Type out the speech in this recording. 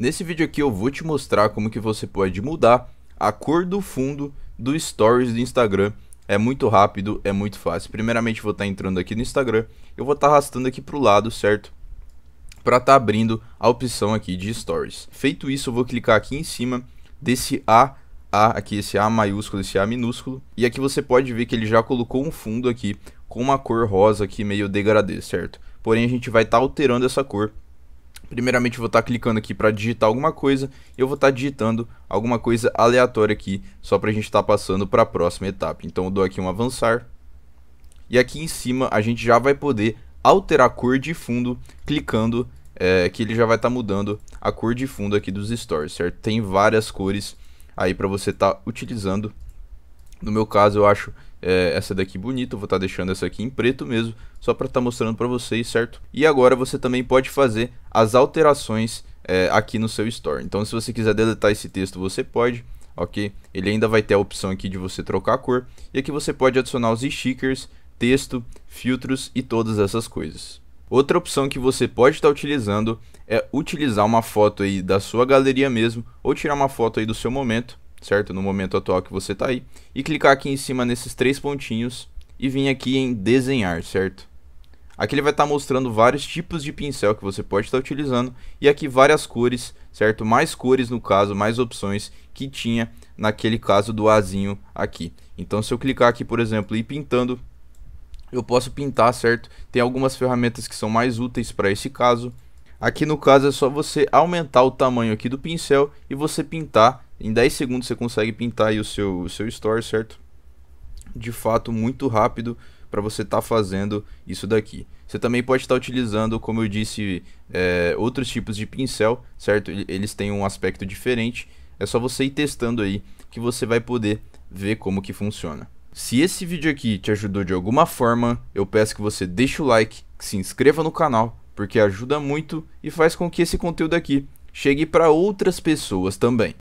Nesse vídeo aqui eu vou te mostrar como que você pode mudar a cor do fundo do Stories do Instagram. É muito rápido, é muito fácil. Primeiramente vou estar tá entrando aqui no Instagram, eu vou estar tá arrastando aqui para o lado, certo? Para estar tá abrindo a opção aqui de Stories. Feito isso, eu vou clicar aqui em cima desse A a aqui, esse A maiúsculo, esse A minúsculo. E aqui você pode ver que ele já colocou um fundo aqui com uma cor rosa aqui meio degradê, certo? Porém, a gente vai estar alterando essa cor Primeiramente vou estar tá clicando aqui para digitar alguma coisa, e eu vou estar tá digitando alguma coisa aleatória aqui, só para a gente estar tá passando para a próxima etapa. Então eu dou aqui um avançar, e aqui em cima a gente já vai poder alterar a cor de fundo clicando, é, que ele já vai estar tá mudando a cor de fundo aqui dos stories, certo? Tem várias cores aí para você estar tá utilizando. No meu caso, eu acho é, essa daqui bonita, vou estar tá deixando essa aqui em preto mesmo, só para estar tá mostrando para vocês, certo? E agora você também pode fazer as alterações é, aqui no seu store. Então, se você quiser deletar esse texto, você pode, ok? Ele ainda vai ter a opção aqui de você trocar a cor. E aqui você pode adicionar os stickers, texto, filtros e todas essas coisas. Outra opção que você pode estar tá utilizando é utilizar uma foto aí da sua galeria mesmo, ou tirar uma foto aí do seu momento, certo? No momento atual que você está aí. E clicar aqui em cima nesses três pontinhos e vir aqui em desenhar, certo? Aqui ele vai estar tá mostrando vários tipos de pincel que você pode estar tá utilizando e aqui várias cores, certo? Mais cores no caso, mais opções que tinha naquele caso do azinho aqui. Então se eu clicar aqui, por exemplo, e ir pintando, eu posso pintar, certo? Tem algumas ferramentas que são mais úteis para esse caso. Aqui no caso é só você aumentar o tamanho aqui do pincel e você pintar em 10 segundos você consegue pintar aí o seu, o seu store, certo? De fato, muito rápido para você estar tá fazendo isso daqui. Você também pode estar tá utilizando, como eu disse, é, outros tipos de pincel, certo? Eles têm um aspecto diferente. É só você ir testando aí que você vai poder ver como que funciona. Se esse vídeo aqui te ajudou de alguma forma, eu peço que você deixe o like, que se inscreva no canal, porque ajuda muito e faz com que esse conteúdo aqui chegue para outras pessoas também.